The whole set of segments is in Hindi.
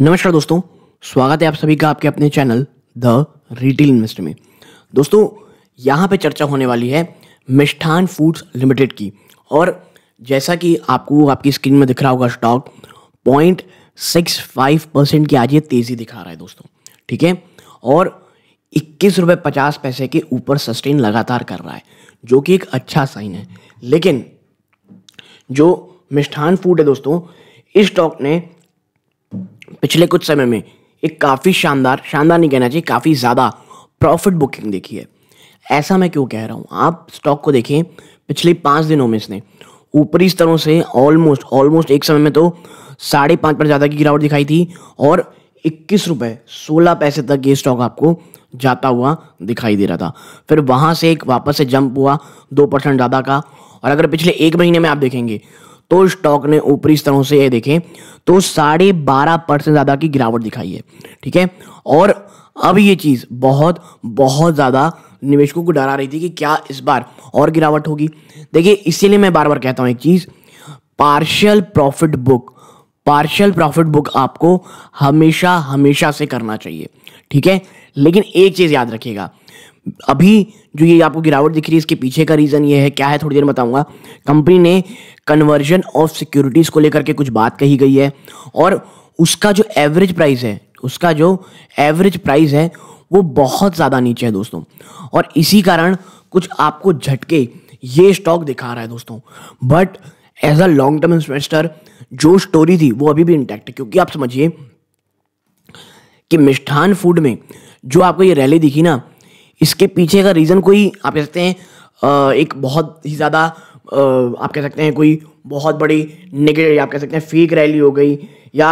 नमस्कार दोस्तों स्वागत है आप सभी का आपके अपने चैनल द रिटेल इन्वेस्ट में दोस्तों यहाँ पे चर्चा होने वाली है मिष्ठान फूड्स लिमिटेड की और जैसा कि आपको आपकी स्क्रीन में दिख रहा होगा stock point six five percent की आज ये तेज़ी दिखा रहा है दोस्तों ठीक है और इक्कीस रुपये पचास पैसे के ऊपर सस्टेन लगातार कर रहा है जो कि एक अच्छा साइन है लेकिन जो मिष्ठान फूड है दोस्तों इस स्टॉक ने पिछले कुछ समय में एक काफ़ी शानदार शानदार नहीं कहना चाहिए काफ़ी ज़्यादा प्रॉफिट बुकिंग देखी है ऐसा मैं क्यों कह रहा हूँ आप स्टॉक को देखें पिछले पाँच दिनों में इसने ऊपरी स्तरों से ऑलमोस्ट ऑलमोस्ट एक समय में तो साढ़े पाँच पर ज़्यादा की गिरावट दिखाई थी और इक्कीस रुपये सोलह पैसे तक ये स्टॉक आपको जाता हुआ दिखाई दे रहा था फिर वहाँ से एक वापस से जंप हुआ दो परसेंट ज़्यादा का और अगर पिछले एक महीने में आप देखेंगे तो स्टॉक ने ऊपरी स्तरों से ये देखें तो साढ़े बारह परसेंट ज़्यादा की गिरावट दिखाई है ठीक है और अब ये चीज़ बहुत बहुत ज़्यादा निवेशकों को डरा रही थी कि क्या इस बार और गिरावट होगी देखिए इसीलिए मैं बार बार कहता हूँ एक चीज़ partial profit book partial profit book आपको हमेशा हमेशा से करना चाहिए ठीक है लेकिन एक चीज़ याद रखिएगा अभी जो ये आपको गिरावट दिख रही है इसके पीछे का रीज़न ये है क्या है थोड़ी देर बताऊंगा कंपनी ने कन्वर्जन ऑफ सिक्योरिटीज़ को लेकर के कुछ बात कही गई है और उसका जो एवरेज प्राइस है उसका जो एवरेज प्राइस है वो बहुत ज़्यादा नीचे है दोस्तों और इसी कारण कुछ आपको झटके ये स्टॉक दिखा रहा है दोस्तों but as a long term investor जो स्टोरी थी वो अभी भी इंटैक्ट है क्योंकि आप समझिए कि मिष्ठान फूड में जो आपको ये रैली दिखी ना इसके पीछे का रीज़न कोई आप कह सकते हैं एक बहुत ही ज़्यादा आप कह सकते हैं कोई बहुत बड़ी नेगेटिव आप कह सकते हैं फेक रैली हो गई या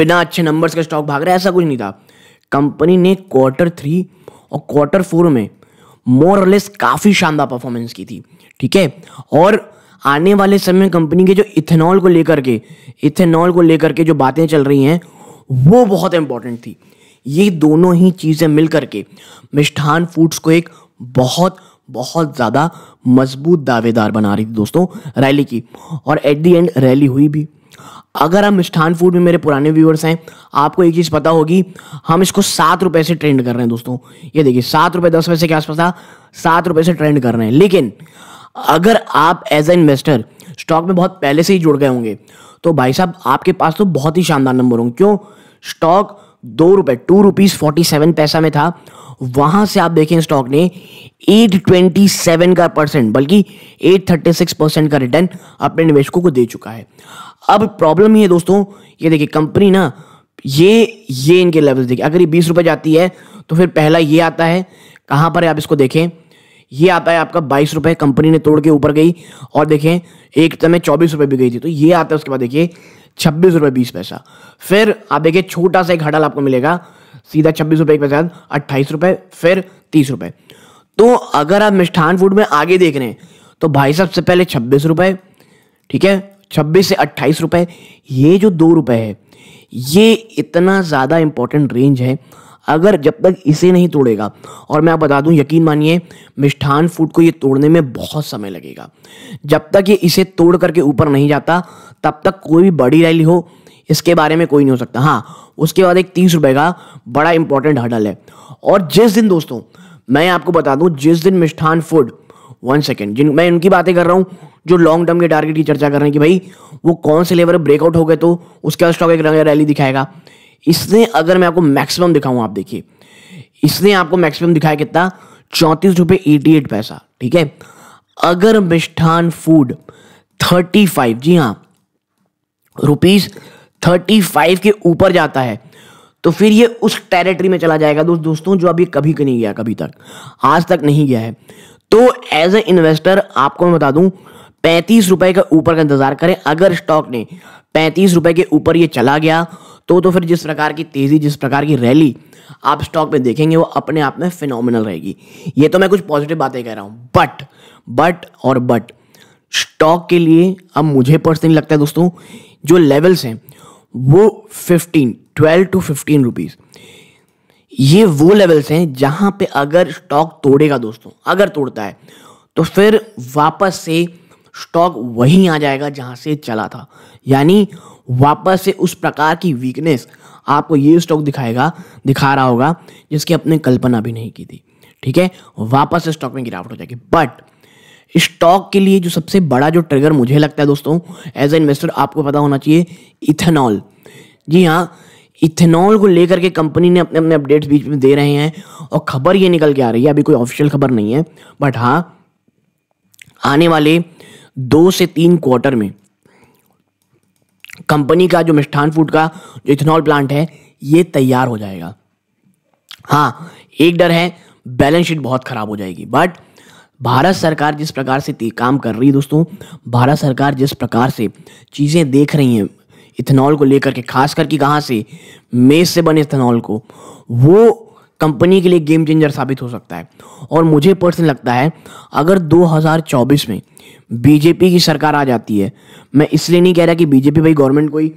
बिना अच्छे नंबर्स का स्टॉक भाग रहा है ऐसा कुछ नहीं था कंपनी ने क्वार्टर थ्री और क्वार्टर फोर में मोर लेस काफ़ी शानदार परफॉर्मेंस की थी ठीक है और आने वाले समय में कंपनी के जो इथेनॉल को लेकर के इथेनॉल को लेकर के जो बातें चल रही हैं वो बहुत इंपॉर्टेंट थी ये दोनों ही चीज़ें मिल करके मिष्ठान फूड्स को एक बहुत बहुत ज़्यादा मजबूत दावेदार बना रही थी दोस्तों रैली की और एट दी एंड रैली हुई भी अगर हम मिष्ठान फूड में मेरे पुराने व्यूअर्स हैं आपको एक चीज़ पता होगी हम इसको सात रुपये से ट्रेंड कर रहे हैं दोस्तों ये देखिए सात रुपये दस पैसे के आसपास था सात रुपये से ट्रेंड कर रहे हैं लेकिन अगर आप एज ए इन्वेस्टर स्टॉक में बहुत पहले से ही जुड़ गए होंगे तो भाई साहब आपके पास तो बहुत ही शानदार नंबर होंगे क्यों स्टॉक दो रुपए टू रुपीज फोर्टी सेवन पैसा में था वहां से आप देखें स्टॉक ने एट ट्वेंटी सेवन का परसेंट बल्कि एट थर्टी सिक्स परसेंट का रिटर्न अपने निवेशकों को दे चुका है अब प्रॉब्लम ये दोस्तों ये देखिए कंपनी ना ये ये इनके लेवल देखिए अगर ये बीस रुपए जाती है तो फिर पहला ये आता है कहां पर है आप इसको देखें ये आता है आपका बाईस रुपए कंपनी ने तोड़ के ऊपर गई और देखें एक समय तो चौबीस रुपए भी गई थी तो ये आता है उसके बाद देखिए छब्बीस रुपये बीस पैसा फिर आप देखिए छोटा सा एक हडल आपको मिलेगा सीधा छब्बीस रुपये एक पैसा अट्ठाईस रुपये फिर तीस रुपये तो अगर आप मिष्ठान फूड में आगे देख रहे हैं तो भाई साहब पहले छब्बीस रुपये ठीक है छब्बीस से अट्ठाईस रुपये ये जो दो रुपये है ये इतना ज़्यादा इंपॉर्टेंट रेंज है अगर जब तक इसे नहीं तोड़ेगा और मैं आप बता दूं यकीन मानिए मिष्ठान फूड को ये तोड़ने में बहुत समय लगेगा जब तक ये इसे तोड़ करके ऊपर नहीं जाता तब तक कोई भी बड़ी रैली हो इसके बारे में कोई नहीं हो सकता हाँ उसके बाद एक तीस रुपए का बड़ा इंपॉर्टेंट हडल है और जिस दिन दोस्तों मैं आपको बता दूं जिस दिन मिष्ठान फूड वन सेकेंड जिन मैं उनकी बातें कर रहा हूँ जो लॉन्ग टर्म के टारगेट की चर्चा कर रहे हैं कि भाई वो कौन से लेवल ब्रेकआउट हो गए तो उसके बाद स्टॉक एक रैली दिखाएगा इसने अगर मैं आपको मैक्सिमम दिखाऊं आप देखिए इसने आपको मैक्सिमम दिखाया कितना चौंतीस रुपये एटी एट पैसा ठीक है अगर मिष्ठान फूड थर्टी फाइव जी हाँ रुपीज़ थर्टी फाइव के ऊपर जाता है तो फिर ये उस टेरिटरी में चला जाएगा दोस्त दोस्तों जो अभी कभी का नहीं गया कभी तक आज तक नहीं गया है तो एज ए इन्वेस्टर आपको मैं बता दूं पैंतीस रुपए के ऊपर का इंतजार करें अगर स्टॉक ने पैंतीस रुपए के ऊपर ये चला गया तो तो फिर जिस प्रकार की तेजी जिस प्रकार की रैली आप स्टॉक में देखेंगे वो अपने आप में फिनोमिनल रहेगी ये तो मैं कुछ पॉजिटिव बातें कह रहा हूं बट बट और बट स्टॉक के लिए अब मुझे पर्सनली लगता है दोस्तों जो लेवल्स हैं वो fifteen twelve to fifteen rupees ये वो लेवल्स हैं जहां पे अगर स्टॉक तोड़ेगा दोस्तों अगर तोड़ता है तो फिर वापस से स्टॉक वहीं आ जाएगा जहां से चला था यानी वापस से उस प्रकार की वीकनेस आपको ये स्टॉक दिखाएगा दिखा रहा होगा जिसकी अपने कल्पना भी नहीं की थी ठीक है वापस से स्टॉक में गिरावट हो जाएगी बट स्टॉक के लिए जो सबसे बड़ा जो ट्रिगर मुझे लगता है दोस्तों एज ए इन्वेस्टर आपको पता होना चाहिए इथेनॉल जी हाँ इथेनॉल को लेकर के कंपनी ने अपने अपने अपडेट्स बीच में दे रहे हैं और खबर ये निकल के आ रही है अभी कोई ऑफिशियल खबर नहीं है बट हाँ आने वाले दो से तीन क्वार्टर में कंपनी का जो मिष्ठान फूड का जो इथेनॉल प्लांट है ये तैयार हो जाएगा हाँ एक डर है बैलेंस शीट बहुत ख़राब हो जाएगी बट भारत सरकार जिस प्रकार से काम कर रही है दोस्तों भारत सरकार जिस प्रकार से चीज़ें देख रही हैं इथेनॉल को लेकर के खास करके कहाँ से मेज से बने इथेनॉल को वो कंपनी के लिए गेम चेंजर साबित हो सकता है और मुझे पर्सनल लगता है अगर 2024 में बीजेपी की सरकार आ जाती है मैं इसलिए नहीं कह रहा कि बीजेपी भाई गवर्नमेंट कोई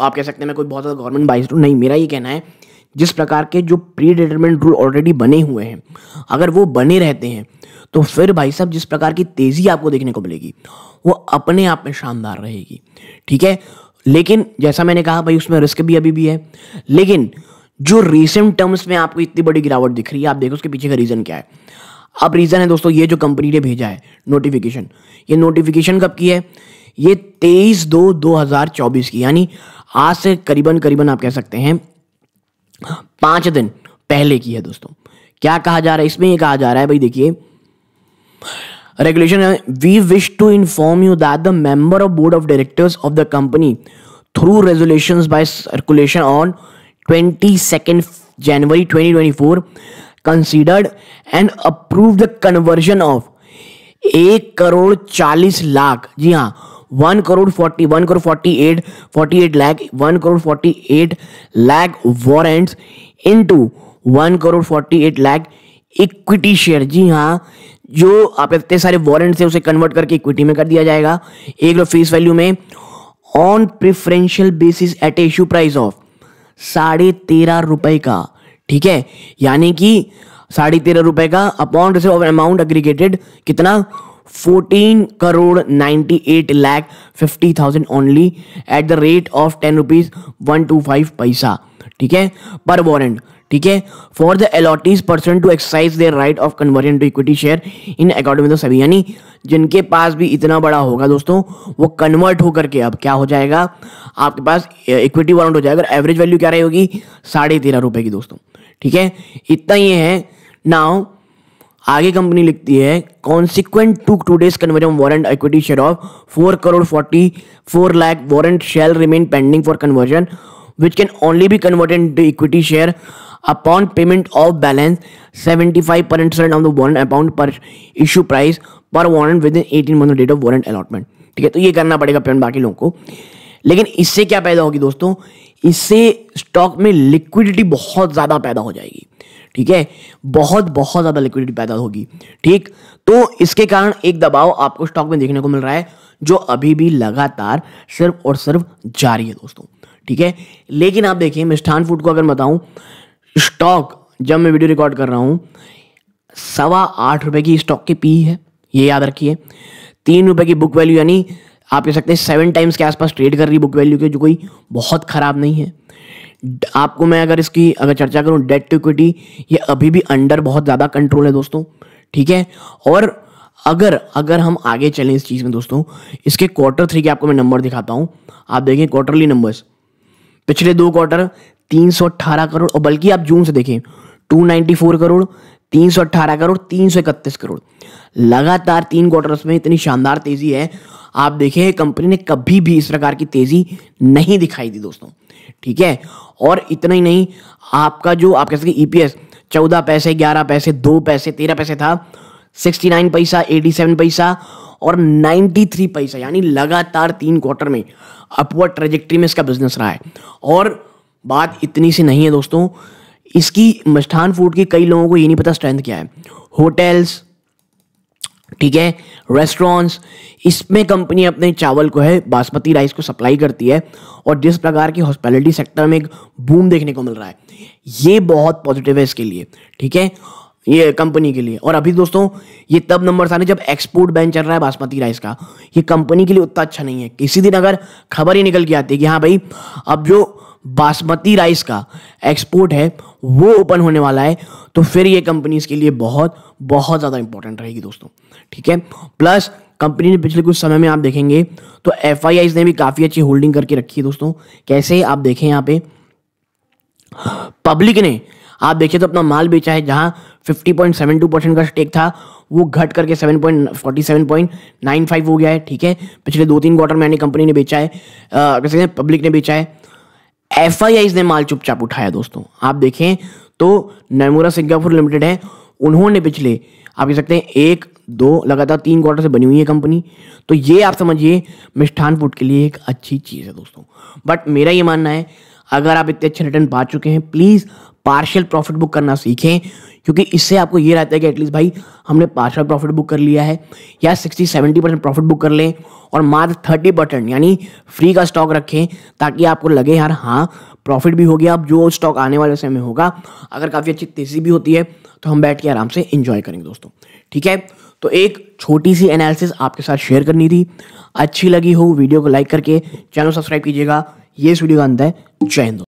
आप कह सकते हैं मैं कोई बहुत ज़्यादा गवर्नमेंट बाइस हूँ नहीं मेरा ये कहना है जिस प्रकार के जो प्री डिटर्मेंट रूल ऑलरेडी बने हुए हैं अगर वो बने रहते हैं तो फिर भाई साहब जिस प्रकार की तेज़ी आपको देखने को मिलेगी वो अपने आप में शानदार रहेगी ठीक है लेकिन जैसा मैंने कहा भाई उसमें रिस्क भी अभी भी है लेकिन जो रिसेंट टर्म्स में आपको इतनी बड़ी गिरावट दिख रही है आप देखो उसके पीछे का रीज़न क्या है अब रीज़न है दोस्तों ये जो कंपनी ने भेजा है नोटिफिकेशन ये नोटिफिकेशन कब की है ये तेईस दो दो हज़ार चौबीस की यानी आज से करीबन करीबन आप कह सकते हैं पांच दिन पहले की है दोस्तों क्या कहा जा रहा है इसमें यह कहा जा रहा है भाई देखिए regulation we wish to inform you that the member of board of directors of the company through resolutions by circulation on 22nd january 2024 considered and approved the conversion of एक करोड़ चालीस लाख जी हाँ one crore forty one crore forty eight forty eight lakh one crore forty eight lakh warrants into one crore forty eight lakh equity share जी हाँ जो आप इतने सारे वॉरेंट से उसे कन्वर्ट करके इक्विटी में कर दिया जाएगा एक लो फेस वैल्यू में on preferential basis at issue price of साढ़े तेरह रुपए का ठीक है यानी कि साढ़े तेरह रुपए का अपॉन ऑफ अमाउंट एग्रीगेटेड कितना fourteen crore ninety eight lakh fifty thousand only at the rate of ten rupees one two five paisa ठीक है पर वॉरेंट ठीक है for the allottees person to exercise their right of conversion to equity share in according with सभी यानी जिनके पास भी इतना बड़ा होगा दोस्तों वो कन्वर्ट होकर के अब क्या हो जाएगा आपके पास इक्विटी वारंट हो जाएगा एवरेज वैल्यू क्या रही होगी साढ़े तेरह रुपए की दोस्तों ठीक है इतना ही है नाउ आगे कंपनी लिखती है consequent to two days conversion warrant equity share of four crore forty four lakh warrant shall remain pending for conversion which can only be converted to equity share upon upon payment of balance 75% of the warrant amount per issue price per warrant within eighteen month date of warrant allotment ठीक है तो ये करना पड़ेगा पेमेंट बाकी लोगों को लेकिन इससे क्या पैदा होगी दोस्तों इससे स्टॉक में लिक्विडिटी बहुत ज़्यादा पैदा हो जाएगी ठीक है बहुत बहुत ज़्यादा लिक्विडिटी पैदा होगी ठीक तो इसके कारण एक दबाव आपको स्टॉक में देखने को मिल रहा है जो अभी भी लगातार सिर्फ और सिर्फ जारी है दोस्तों ठीक है लेकिन आप देखिए मिष्ठान फूड को अगर बताऊं स्टॉक जब मैं वीडियो रिकॉर्ड कर रहा हूँ सवा आठ रुपये की स्टॉक की पी है ये याद रखिए तीन रुपये की बुक वैल्यू यानी आप कह सकते हैं सेवन टाइम्स के आसपास ट्रेड कर रही बुक वैल्यू के जो कोई बहुत ख़राब नहीं है आपको मैं अगर इसकी अगर चर्चा करूँ डेट टू इक्विटी ये अभी भी अंडर बहुत ज़्यादा कंट्रोल है दोस्तों ठीक है और अगर अगर हम आगे चलें इस चीज़ में दोस्तों इसके क्वार्टर थ्री के आपको मैं नंबर दिखाता हूँ आप देखें क्वार्टरली नंबर्स पिछले दो क्वार्टर 318 करोड़ और बल्कि आप जून से देखें 294 करोड़ 318 करोड़ तीन करोड़ लगातार तीन क्वार्टर्स में इतनी शानदार तेजी है आप देखें कंपनी ने कभी भी इस प्रकार की तेजी नहीं दिखाई दी दोस्तों ठीक है और इतना ही नहीं आपका जो आप कह सकते ईपीएस e चौदह पैसे ग्यारह पैसे दो पैसे तेरह पैसे था सिक्सटी नाइन पैसा एटी सेवन पैसा और नाइन्टी थ्री पैसा यानी लगातार तीन क्वार्टर में अपवर्ड ट्रेजेक्ट्री में इसका बिजनेस रहा है और बात इतनी सी नहीं है दोस्तों इसकी मिष्ठान फूड की कई लोगों को ये नहीं पता स्ट्रेंथ क्या है होटल्स ठीक है रेस्टोरेंट्स इसमें कंपनी अपने चावल को है बासमती राइस को सप्लाई करती है और जिस प्रकार की हॉस्पिटलिटी सेक्टर में एक बूम देखने को मिल रहा है ये बहुत पॉजिटिव है इसके लिए ठीक है ये कंपनी के लिए और अभी दोस्तों ये तब नंबर आने जब एक्सपोर्ट बैन चल रहा है बासमती राइस का ये कंपनी के लिए उतना अच्छा नहीं है किसी दिन अगर खबर ही निकल के आती है कि हाँ भाई अब जो बासमती राइस का एक्सपोर्ट है वो ओपन होने वाला है तो फिर ये कंपनीज के लिए बहुत बहुत ज़्यादा इंपॉर्टेंट रहेगी दोस्तों ठीक है प्लस कंपनी ने पिछले कुछ समय में आप देखेंगे तो एफ ने भी काफ़ी अच्छी होल्डिंग करके रखी है दोस्तों कैसे आप देखें यहाँ पे पब्लिक ने आप देखिए तो अपना माल बेचा है जहाँ 50.72 परसेंट का स्टेक था वो घट करके 7.47.95 हो गया है ठीक है पिछले दो तीन क्वार्टर में यानी कंपनी ने बेचा है कह सकते हैं पब्लिक ने बेचा है एफ ने माल चुपचाप उठाया दोस्तों आप देखें तो नैमोरा सिंगापुर लिमिटेड है उन्होंने पिछले आप कह सकते हैं एक दो लगातार तीन क्वार्टर से बनी हुई है कंपनी तो ये आप समझिए मिष्ठान फूड के लिए एक अच्छी चीज़ है दोस्तों बट मेरा ये मानना है अगर आप इतने अच्छे रिटर्न पा चुके हैं प्लीज़ पार्शियल प्रॉफिट बुक करना सीखें क्योंकि इससे आपको ये रहता है कि एटलीस्ट भाई हमने पार्शियल प्रॉफिट बुक कर लिया है या sixty seventy percent profit book कर लें और मात्र थर्टी परसेंट यानी फ्री का स्टॉक रखें ताकि आपको लगे यार हाँ प्रॉफिट भी हो गया अब जो स्टॉक आने वाले समय में होगा अगर काफ़ी अच्छी तेजी भी होती है तो हम बैठ के आराम से इंजॉय करेंगे दोस्तों ठीक है तो एक छोटी सी एनालिसिस आपके साथ शेयर करनी थी अच्छी लगी हो वीडियो को लाइक करके चैनल सब्सक्राइब कीजिएगा ये इस वीडियो का अंत है जय हिंद